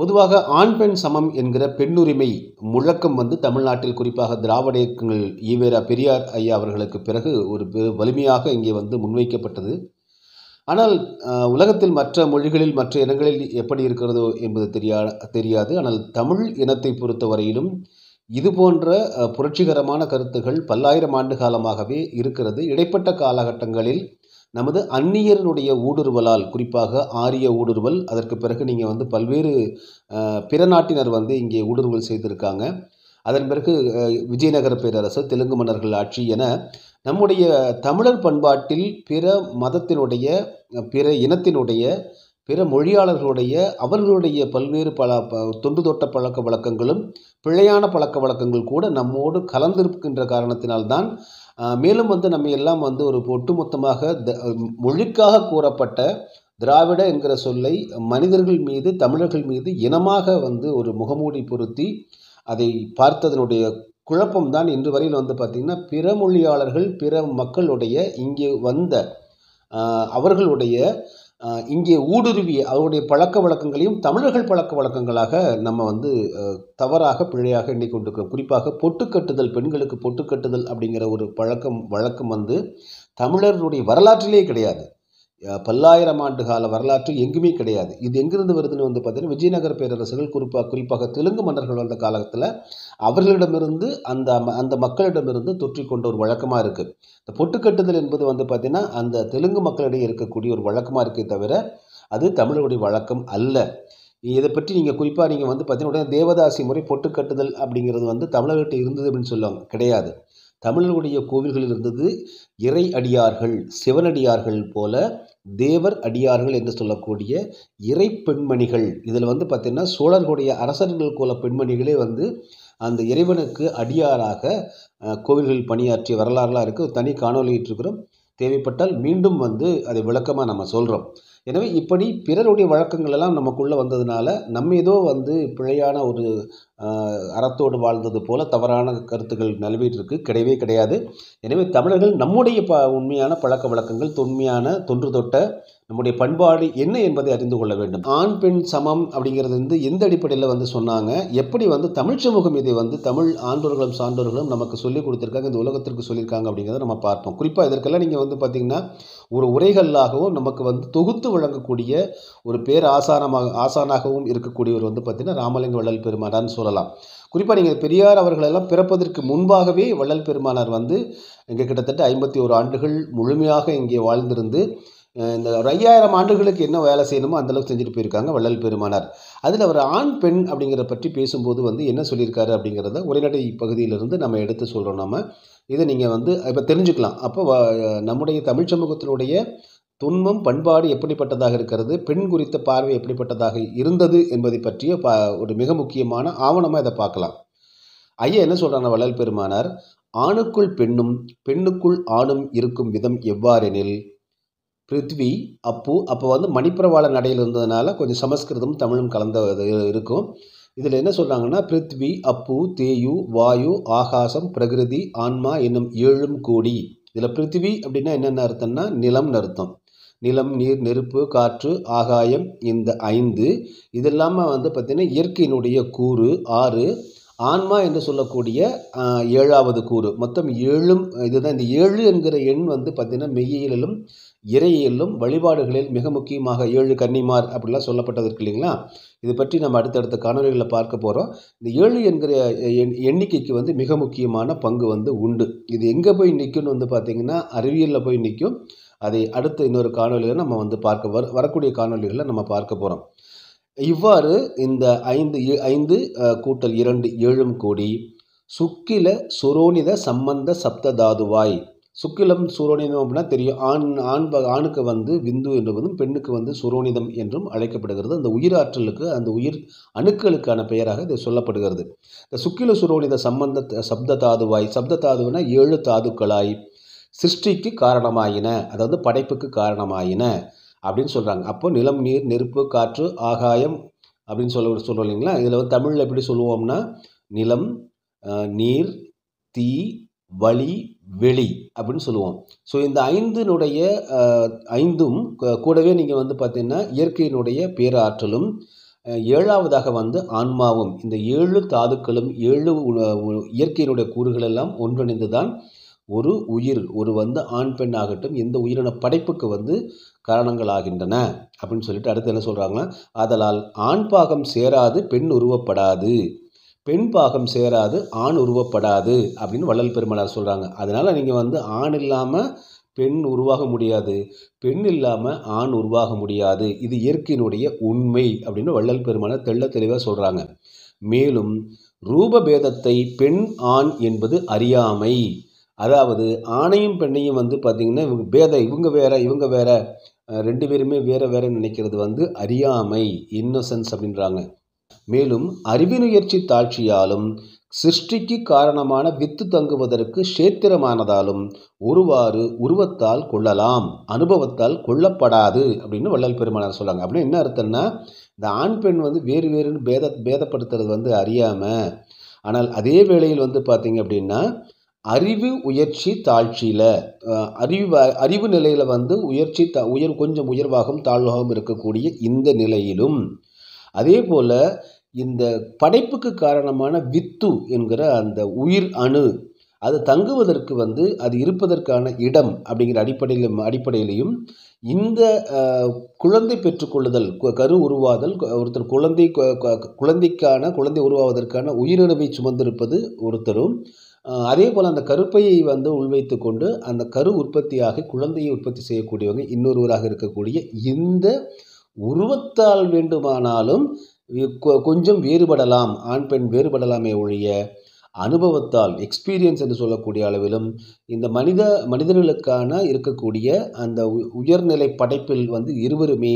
பொதுவாக ஆண் பெண் சமம் என்கிற பெண்ணுரிமை முழக்கம் வந்து தமிழ்நாட்டில் குறிப்பாக திராவிட இயக்கங்கள் ஈவேரா பெரியார் ஐயா அவர்களுக்கு பிறகு ஒரு வலிமையாக இங்கே வந்து முன்வைக்கப்பட்டது ஆனால் உலகத்தில் மற்ற மொழிகளில் மற்ற இனங்களில் எப்படி இருக்கிறதோ என்பது தெரியா தெரியாது ஆனால் தமிழ் இனத்தை பொறுத்தவரையிலும் இது போன்ற புரட்சிகரமான கருத்துகள் பல்லாயிரம் ஆண்டு காலமாகவே இருக்கிறது இடைப்பட்ட காலகட்டங்களில் நமது அந்நியர்களுடைய ஊடுருவலால் குறிப்பாக ஆரிய ஊடுருவல் அதற்கு பிறகு நீங்கள் வந்து பல்வேறு பிற நாட்டினர் வந்து இங்கே ஊடுருவல் செய்திருக்காங்க அதன் பிறகு விஜயநகர பேரரசு தெலுங்கு மன்னர்கள் ஆட்சி என நம்முடைய தமிழர் பண்பாட்டில் பிற மதத்தினுடைய பிற இனத்தினுடைய பிற மொழியாளர்களுடைய அவர்களுடைய பல்வேறு பல தொன்று தொட்ட பழக்க வழக்கங்களும் பிழையான பழக்க வழக்கங்கள் கூட நம்மோடு கலந்திருக்கின்ற காரணத்தினால்தான் மேலும் வந்து நம்ம எல்லாம் வந்து ஒரு ஒட்டுமொத்தமாக த மொழிக்காக கூறப்பட்ட திராவிட என்கிற சொல்லை மனிதர்கள் மீது தமிழர்கள் மீது இனமாக வந்து ஒரு முகமூடி பொருத்தி அதை பார்த்ததனுடைய குழப்பம்தான் இன்று வரையில் வந்து பார்த்திங்கன்னா பிற மொழியாளர்கள் பிற மக்களுடைய இங்கே வந்த அவர்களுடைய இங்கே ஊடுருவி அவருடைய பழக்க வழக்கங்களையும் தமிழர்கள் பழக்க வழக்கங்களாக நம்ம வந்து தவறாக பிழையாக எண்ணிக்கொண்டிருக்கிறோம் குறிப்பாக பொட்டு கட்டுதல் பெண்களுக்கு பொட்டு கட்டுதல் அப்படிங்கிற ஒரு பழக்கம் வழக்கம் வந்து தமிழர்களுடைய வரலாற்றிலே கிடையாது பல்லாயிரம் ஆண்டு கால வரலாற்று எங்குமே கிடையாது இது எங்கிருந்து வருதுன்னு வந்து பார்த்தீங்கன்னா விஜயநகர பேரரசுகள் குறிப்பாக குறிப்பாக தெலுங்கு மன்னர்கள் வந்த காலத்தில் அவர்களிடமிருந்து அந்த அந்த மக்களிடமிருந்து கொண்ட ஒரு வழக்கமாக இருக்குது இந்த பொட்டுக்கட்டுதல் என்பது வந்து பார்த்திங்கன்னா அந்த தெலுங்கு மக்களிடையே இருக்கக்கூடிய ஒரு வழக்கமாக இருக்கே தவிர அது தமிழருடைய வழக்கம் அல்ல இதை பற்றி நீங்கள் குறிப்பாக நீங்கள் வந்து பார்த்தீங்கன்னா உடனே தேவதாசி முறை பொட்டுக்கட்டுதல் அப்படிங்கிறது வந்து தமிழர்கிட்ட இருந்தது அப்படின்னு சொல்லுவாங்க கிடையாது தமிழருடைய கோவில்களில் இருந்தது இறை அடியார்கள் சிவனடியார்கள் போல தேவர் அடியார்கள் என்று சொல்லக்கூடிய இறை பெண்மணிகள் இதில் வந்து பார்த்திங்கன்னா சோழர்களுடைய அரசர்கள் கோல பெண்மணிகளே வந்து அந்த இறைவனுக்கு அடியாராக கோவில்களில் பணியாற்றிய வரலாறுலாம் இருக்குது தனி காணொலியிட்டிருக்கிறோம் தேவைப்பட்டால் மீண்டும் வந்து அதை விளக்கமாக நம்ம சொல்கிறோம் எனவே இப்படி பிறருடைய வழக்கங்கள் எல்லாம் நமக்குள்ளே வந்ததுனால நம்ம ஏதோ வந்து பிழையான ஒரு அறத்தோடு வாழ்ந்தது போல தவறான கருத்துக்கள் நிலவிட்டு கிடையவே கிடையாது எனவே தமிழர்கள் நம்முடைய ப உண்மையான பழக்க வழக்கங்கள் தொன்மையான தொன்று தொட்ட நம்முடைய பண்பாடு என்ன என்பதை அறிந்து கொள்ள வேண்டும் ஆண் பெண் சமம் அப்படிங்கிறது வந்து எந்த அடிப்படையில் வந்து சொன்னாங்க எப்படி வந்து தமிழ் சமூகம் இதை வந்து தமிழ் ஆண்டோர்களும் சான்றோர்களும் நமக்கு சொல்லிக் கொடுத்துருக்காங்க இந்த உலகத்திற்கு சொல்லியிருக்காங்க அப்படிங்கிறத நம்ம பார்ப்போம் குறிப்பாக இதற்கெல்லாம் நீங்கள் வந்து பார்த்தீங்கன்னா ஒரு உரைகளாகவும் நமக்கு வந்து தொகுத்து வழங்கக்கூடிய ஒரு பேர் ஆசானமாக ஆசானாகவும் இருக்கக்கூடியவர் வந்து பார்த்திங்கன்னா ராமலிங்க வள்ளல் பெருமானார்னு சொல்லலாம் குறிப்பாக நீங்கள் பெரியார் அவர்களெல்லாம் பிறப்பதற்கு முன்பாகவே வள்ளல் பெருமானார் வந்து இங்கே கிட்டத்தட்ட ஐம்பத்தி ஒரு ஆண்டுகள் முழுமையாக இங்கே வாழ்ந்திருந்து இந்த ஒரு ஐயாயிரம் ஆண்டுகளுக்கு என்ன வேலை செய்யணுமோ அந்தளவுக்கு செஞ்சுட்டு போயிருக்காங்க வள்ளல் பெருமானார் அதில் அவர் ஆண் பெண் அப்படிங்கிறத பற்றி பேசும்போது வந்து என்ன சொல்லியிருக்காரு அப்படிங்கிறத உரைநடை பகுதியிலிருந்து நம்ம எடுத்து சொல்கிறோம் நம்ம இதை நீங்கள் வந்து இப்போ தெரிஞ்சுக்கலாம் அப்போ நம்முடைய தமிழ் சமூகத்தினுடைய துன்பம் பண்பாடு எப்படிப்பட்டதாக இருக்கிறது பெண் குறித்த பார்வை எப்படிப்பட்டதாக இருந்தது என்பதை பற்றிய ப ஒரு மிக முக்கியமான ஆவணமாக இதை பார்க்கலாம் ஐயா என்ன சொல்கிறாங்க வள்ளல் பெருமானார் ஆணுக்குள் பெண்ணும் பெண்ணுக்குள் ஆணும் இருக்கும் விதம் எவ்வாறெனில் பிருத்வி அப்பு அப்போ வந்து மணிப்பிரவாள நடையில் இருந்ததுனால கொஞ்சம் சமஸ்கிருதம் தமிழும் கலந்த இருக்கும் இதில் என்ன சொல்கிறாங்கன்னா பிருத்வி அப்பு தேயு வாயு ஆகாசம் பிரகிருதி ஆன்மா என்னும் ஏழும் கோடி இதில் பிருத்வி அப்படின்னா என்னென்ன அர்த்தம்னா நிலம் அர்த்தம் நிலம் நீர் நெருப்பு காற்று ஆகாயம் இந்த ஐந்து இது இல்லாமல் வந்து பார்த்திங்கன்னா இயற்கையினுடைய கூறு ஆறு ஆன்மா என்று சொல்லக்கூடிய ஏழாவது கூறு மொத்தம் ஏழும் இதுதான் இந்த ஏழு என்கிற எண் வந்து பார்த்திங்கன்னா மெய்யியலிலும் இறையிலும் வழிபாடுகளில் மிக முக்கியமாக ஏழு கன்னிமார் அப்படிலாம் சொல்லப்பட்டது இருக்கு இல்லைங்களா இது பற்றி நம்ம அடுத்தடுத்த காணொலிகளை பார்க்க போகிறோம் இந்த ஏழு என்கிற எண்ணிக்கைக்கு வந்து மிக முக்கியமான பங்கு வந்து உண்டு இது எங்கே போய் நிற்கும்னு வந்து பார்த்திங்கன்னா அறிவியலில் போய் நிற்கும் அதை அடுத்த இன்னொரு காணொலியில் நம்ம வந்து பார்க்க வர வரக்கூடிய காணொலிகளை நம்ம பார்க்க போகிறோம் இவ்வாறு இந்த ஐந்து ஐந்து கூட்டல் இரண்டு ஏழும் கோடி சுக்கில சுரோனித சம்பந்த சப்ததாதுவாய் சுக்கிலம் சூரோனிதம் அப்படின்னா தெரியும் ஆண் ஆண் ஆணுக்கு வந்து விந்து என்பதும் பெண்ணுக்கு வந்து சுரோனிதம் என்றும் அழைக்கப்படுகிறது அந்த உயிர் ஆற்றலுக்கு அந்த உயிர் அணுக்களுக்கான பெயராக இது சொல்லப்படுகிறது இந்த சுக்கில சுரோனித சம்பந்த சப்த தாதுவாய் சப்த தாதுவினா ஏழு தாதுக்களாய் சிருஷ்டிக்கு காரணமாயின அதாவது படைப்புக்கு காரணமாயின அப்படின்னு சொல்கிறாங்க அப்போ நிலம் நீர் நெருப்பு காற்று ஆகாயம் அப்படின்னு சொல்ல சொல்கிறோம் இல்லைங்களா இதில் வந்து தமிழில் எப்படி சொல்லுவோம்னா நிலம் நீர் தீ வழி வெளி அப்படின்னு சொல்லுவோம் ஸோ இந்த ஐந்தினுடைய ஐந்தும் கூடவே நீங்கள் வந்து பார்த்தீங்கன்னா இயற்கையினுடைய பேராற்றலும் ஏழாவதாக வந்து ஆன்மாவும் இந்த ஏழு தாதுக்களும் ஏழு இயற்கையினுடைய கூறுகள் எல்லாம் ஒன்றிணைந்து தான் ஒரு உயிர் ஒரு வந்து ஆண் பெண் ஆகட்டும் எந்த உயிரின படைப்புக்கு வந்து காரணங்கள் ஆகின்றன அப்படின்னு சொல்லிட்டு அடுத்து என்ன சொல்கிறாங்கன்னா ஆதலால் ஆண் பாகம் சேராது பெண் உருவப்படாது பெண் பாகம் சேராது ஆண் உருவப்படாது அப்படின்னு வள்ளல் பெருமனார் சொல்கிறாங்க அதனால் நீங்கள் வந்து ஆண் இல்லாமல் பெண் உருவாக முடியாது பெண் இல்லாமல் ஆண் உருவாக முடியாது இது இயற்கையினுடைய உண்மை அப்படின்னு வள்ளல் பெருமானார் தெள்ள தெளிவாக சொல்கிறாங்க மேலும் ரூபபேதத்தை பெண் ஆண் என்பது அறியாமை அதாவது ஆணையும் பெண்ணையும் வந்து பார்த்திங்கன்னா இவங்க பேத இவங்க வேற இவங்க வேற ரெண்டு பேருமே வேற வேறன்னு நினைக்கிறது வந்து அறியாமை இன்னசென்ஸ் அப்படின்றாங்க மேலும் அறிவினுயர்ச்சி தாழ்ச்சியாலும் சிருஷ்டிக்கு காரணமான வித்து தங்குவதற்கு சேத்திரமானதாலும் ஒருவாறு உருவத்தால் கொள்ளலாம் அனுபவத்தால் கொல்லப்படாது அப்படின்னு வள்ளல் பெருமானார் சொல்லுவாங்க அப்படின்னு என்ன அர்த்தம்னா இந்த ஆண் பெண் வந்து வேறு வேறுன்னு பேத பேதப்படுத்துறது வந்து அறியாமல் ஆனால் அதே வேளையில் வந்து பார்த்திங்க அப்படின்னா அறிவு உயர்ச்சி தாழ்ச்சியில் அறிவு அறிவு நிலையில் வந்து உயர்ச்சி த உயர் கொஞ்சம் உயர்வாகவும் தாழ்வாகவும் இருக்கக்கூடிய இந்த நிலையிலும் அதே போல் இந்த படைப்புக்கு காரணமான வித்து என்கிற அந்த உயிர் அணு அது தங்குவதற்கு வந்து அது இருப்பதற்கான இடம் அப்படிங்கிற அடிப்படையிலும் அடிப்படையிலையும் இந்த குழந்தை பெற்றுக்கொள்ளுதல் கரு உருவாதல் ஒருத்தர் குழந்தை குழந்தைக்கான குழந்தை உருவாவதற்கான உயிரணுவை சுமந்திருப்பது ஒருத்தரும் அதே போல் அந்த கருப்பையை வந்து உள்வைத்து கொண்டு அந்த கரு உற்பத்தியாகி குழந்தையை உற்பத்தி செய்யக்கூடியவங்க இன்னொருவராக இருக்கக்கூடிய இந்த உருவத்தால் வேண்டுமானாலும் கொஞ்சம் வேறுபடலாம் ஆண் பெண் வேறுபடலாமே ஒழிய அனுபவத்தால் எக்ஸ்பீரியன்ஸ் என்று சொல்லக்கூடிய அளவிலும் இந்த மனித மனிதர்களுக்கான இருக்கக்கூடிய அந்த உயர்நிலை படைப்பில் வந்து இருவருமே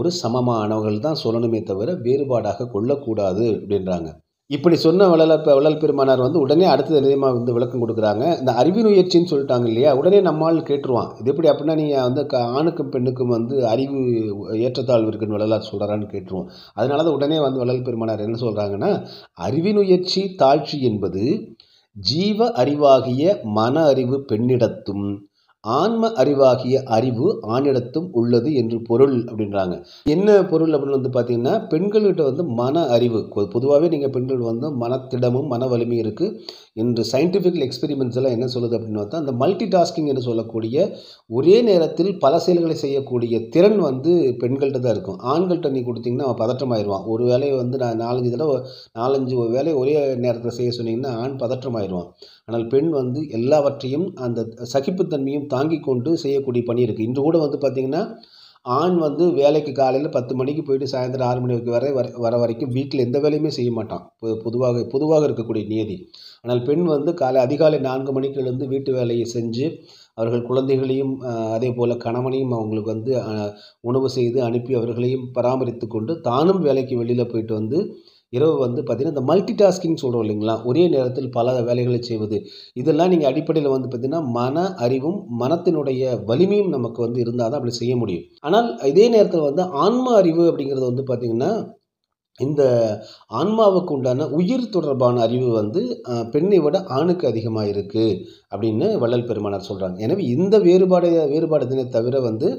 ஒரு சமமானவர்கள் தான் சொல்லணுமே தவிர வேறுபாடாக கொள்ளக்கூடாது அப்படின்றாங்க இப்படி சொன்ன வள்ளல வள்ளல் பெருமானார் வந்து உடனே அடுத்தது நிலையமாக வந்து விளக்கம் கொடுக்குறாங்க இந்த அறிவின் உயர்ச்சின்னு சொல்லிட்டாங்க இல்லையா உடனே நம்மால் கேட்டுருவான் இது எப்படி அப்படின்னா நீங்கள் வந்து க ஆணுக்கும் பெண்ணுக்கும் வந்து அறிவு ஏற்றத்தாழ்வு இருக்குன்னு வள்ளலார் சொல்கிறான்னு கேட்டுருவோம் அதனால தான் உடனே வந்து வள்ளல் பெருமானார் என்ன சொல்கிறாங்கன்னா அறிவின் உயர்ச்சி தாழ்ச்சி என்பது ஜீவ அறிவாகிய மன அறிவு பெண்ணிடத்தும் ஆன்ம அறிவாகிய அறிவு ஆணிடத்தும் உள்ளது என்று பொருள் அப்படின்றாங்க என்ன பொருள் அப்படின்னு வந்து பார்த்தீங்கன்னா பெண்கள்கிட்ட வந்து மன அறிவு பொதுவாகவே நீங்கள் பெண்கள் வந்து மனத்திடமும் மன வலிமையும் இருக்குது என்று சயின்டிஃபிக் எக்ஸ்பெரிமெண்ட்ஸ் எல்லாம் என்ன சொல்லுது அப்படின்னு பார்த்தா அந்த மல்டி டாஸ்கிங் என்று சொல்லக்கூடிய ஒரே நேரத்தில் பல செயல்களை செய்யக்கூடிய திறன் வந்து பெண்கள்கிட்ட தான் இருக்கும் ஆண்கள்கிட்ட நீ கொடுத்தீங்கன்னா அவன் பதற்றமாயிடுவான் ஒரு வேலையை வந்து நான் நாலஞ்சு தடவை நாலஞ்சு வேலையை ஒரே நேரத்தில் செய்ய சொன்னீங்கன்னா ஆண் பதற்றமாயிடுவான் ஆனால் பெண் வந்து எல்லாவற்றையும் அந்த சகிப்புத்தன்மையும் தாங்கி கொண்டு செய்யக்கூடிய பணி இருக்குது இன்று கூட வந்து பார்த்திங்கன்னா ஆண் வந்து வேலைக்கு காலையில் பத்து மணிக்கு போயிட்டு சாயந்தரம் ஆறு மணி வரைக்கும் வரை வர வர வரைக்கும் வீட்டில் எந்த வேலையுமே செய்ய மாட்டான் பொதுவாக பொதுவாக இருக்கக்கூடிய நியதி ஆனால் பெண் வந்து காலை அதிகாலை நான்கு மணிக்கு எழுந்து வீட்டு வேலையை செஞ்சு அவர்கள் குழந்தைகளையும் அதே போல் கணவனையும் அவங்களுக்கு வந்து உணவு செய்து அனுப்பி அவர்களையும் பராமரித்து கொண்டு தானும் வேலைக்கு வெளியில் போயிட்டு வந்து இரவு வந்து பார்த்திங்கன்னா இந்த மல்டி டாஸ்கிங் சொல்கிறோம் இல்லைங்களா ஒரே நேரத்தில் பல வேலைகளை செய்வது இதெல்லாம் நீங்கள் அடிப்படையில் வந்து பார்த்திங்கன்னா மன அறிவும் மனத்தினுடைய வலிமையும் நமக்கு வந்து இருந்தால் தான் அப்படி செய்ய முடியும் ஆனால் இதே நேரத்தில் வந்து ஆன்ம அறிவு அப்படிங்கிறது வந்து பார்த்திங்கன்னா இந்த ஆன்மாவுக்கு உண்டான உயிர் தொடர்பான அறிவு வந்து பெண்ணை விட ஆணுக்கு அதிகமாக இருக்குது அப்படின்னு வள்ளல் பெருமானார் சொல்கிறாங்க எனவே இந்த வேறுபாடு வேறுபாடு தினை தவிர வந்து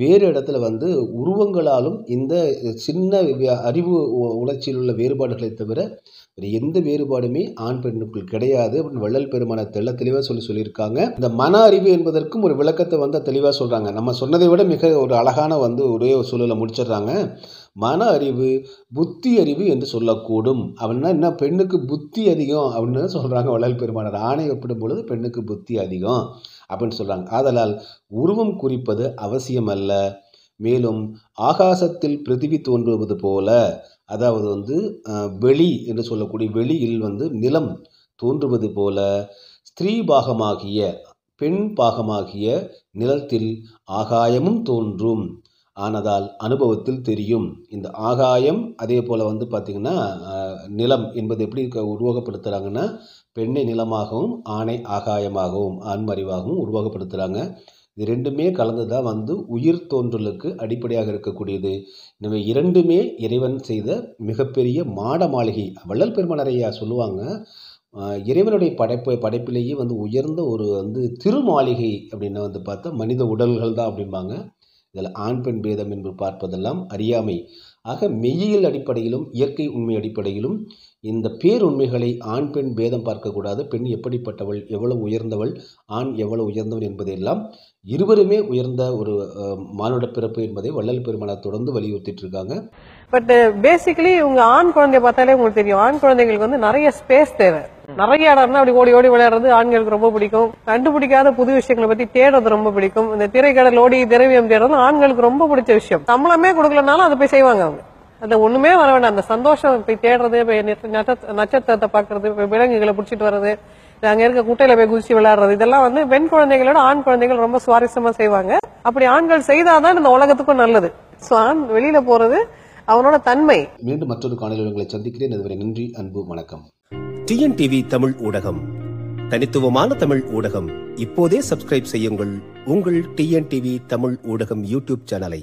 வேறு இடத்துல வந்து உருவங்களாலும் இந்த சின்ன அறிவு உணர்ச்சியில் உள்ள வேறுபாடுகளை தவிர எந்த வேறுபாடுமே ஆண் பெண்ணுக்குள் கிடையாது அப்படின்னு வள்ளல் பெருமான தெள்ள தெளிவாக சொல்லி சொல்லியிருக்காங்க இந்த மன அறிவு என்பதற்கும் ஒரு விளக்கத்தை வந்து தெளிவாக சொல்கிறாங்க நம்ம சொன்னதை விட மிக ஒரு அழகான வந்து ஒரே ஒரு சூழலை முடிச்சிடுறாங்க மன அறிவு புத்தி அறிவு என்று சொல்லக்கூடும் அப்படின்னா என்ன பெண்ணுக்கு புத்தி அதிகம் அப்படின்னு சொல்கிறாங்க வள்ளல் பெருமானார் ஆணை ஒப்பிடும் பொழுது பெண்ணுக்கு புத்தி அதிகம் அப்படின்னு சொல்கிறாங்க ஆதலால் உருவம் குறிப்பது அவசியமல்ல மேலும் ஆகாசத்தில் பிரதிவி தோன்றுவது போல அதாவது வந்து வெளி என்று சொல்லக்கூடிய வெளியில் வந்து நிலம் தோன்றுவது போல ஸ்திரீ பாகமாகிய பெண் பாகமாகிய நிலத்தில் ஆகாயமும் தோன்றும் ஆனதால் அனுபவத்தில் தெரியும் இந்த ஆகாயம் அதே போல் வந்து பார்த்திங்கன்னா நிலம் என்பது எப்படி உருவகப்படுத்துகிறாங்கன்னா பெண்ணை நிலமாகவும் ஆணை ஆகாயமாகவும் ஆண்மறிவாகவும் உருவகப்படுத்துகிறாங்க இது ரெண்டுமே கலந்து தான் வந்து உயிர் தோன்றலுக்கு அடிப்படையாக இருக்கக்கூடியது நம்ம இரண்டுமே இறைவன் செய்த மிகப்பெரிய மாட மாளிகை வள்ளல் பெருமனரையா சொல்லுவாங்க இறைவனுடைய படைப்பு படைப்பிலேயே வந்து உயர்ந்த ஒரு வந்து திருமாளிகை அப்படின்னு வந்து பார்த்தா மனித உடல்கள் தான் அப்படிம்பாங்க இதில் ஆண் பெண் பேதம் என்று பார்ப்பதெல்லாம் அறியாமை ஆக மெய்யியல் அடிப்படையிலும் இயற்கை உண்மை அடிப்படையிலும் இந்த பேருண்மைகளை ஆண் பெண் பேதம் பார்க்கக்கூடாது பெண் எப்படிப்பட்டவள் எவ்வளவு உயர்ந்தவள் ஆண் எவ்வளவு உயர்ந்தவள் என்பதையெல்லாம் இருவருமே உயர்ந்த ஒரு மானுட பிறப்பு என்பதை வள்ளல் பெருமானார் தொடர்ந்து வலியுறுத்திட்டு இருக்காங்க பட் பேசிக்கலி uh, உங்க ஆண் குழந்தைய பார்த்தாலே உங்களுக்கு தெரியும் ஆண் குழந்தைங்களுக்கு வந்து நிறைய ஸ்பேஸ் தேவை நிறைய இடம்னா அப்படி ஓடி ஓடி விளையாடுறது ஆண்களுக்கு ரொம்ப பிடிக்கும் கண்டுபிடிக்காத புது விஷயங்களை பத்தி தேடுறது ரொம்ப பிடிக்கும் இந்த திரைக்கடல் ஓடி திரவியம் தேடுறது ஆண்களுக்கு ரொம்ப பிடிச்ச விஷயம் சம்பளமே கொடுக்கலனாலும் அதை போய் செய்வாங்க அவங்க அந்த ஒண்ணுமே வர வேண்டாம் அந்த சந்தோஷம் போய் தேடுறது போய் நட்சத்திரத்தை பாக்குறது விலங்குகளை பிடிச்சிட்டு வர்றது அங்க இருக்க குட்டையில போய் குதிச்சு விளையாடுறது இதெல்லாம் வந்து பெண் குழந்தைகளோட ஆண் குழந்தைகள் ரொம்ப சுவாரஸ்யமா செய்வாங்க அப்படி ஆண்கள் செய்தாதான் இந்த உலகத்துக்கும் நல்லது ஸோ ஆண் வெளியில போறது அவனோட தன்மை மீண்டும் மற்றொரு காணொலி உங்களை சந்திக்கிறேன் அதுவரை நன்றி அன்பு வணக்கம் டிஎன்டிவி தமிழ் ஊடகம் தனித்துவமான தமிழ் ஊடகம் இப்போதே சப்ஸ்கிரைப் செய்யுங்கள் உங்கள் டிஎன்டிவி தமிழ் ஊடகம் யூடியூப் சேனலை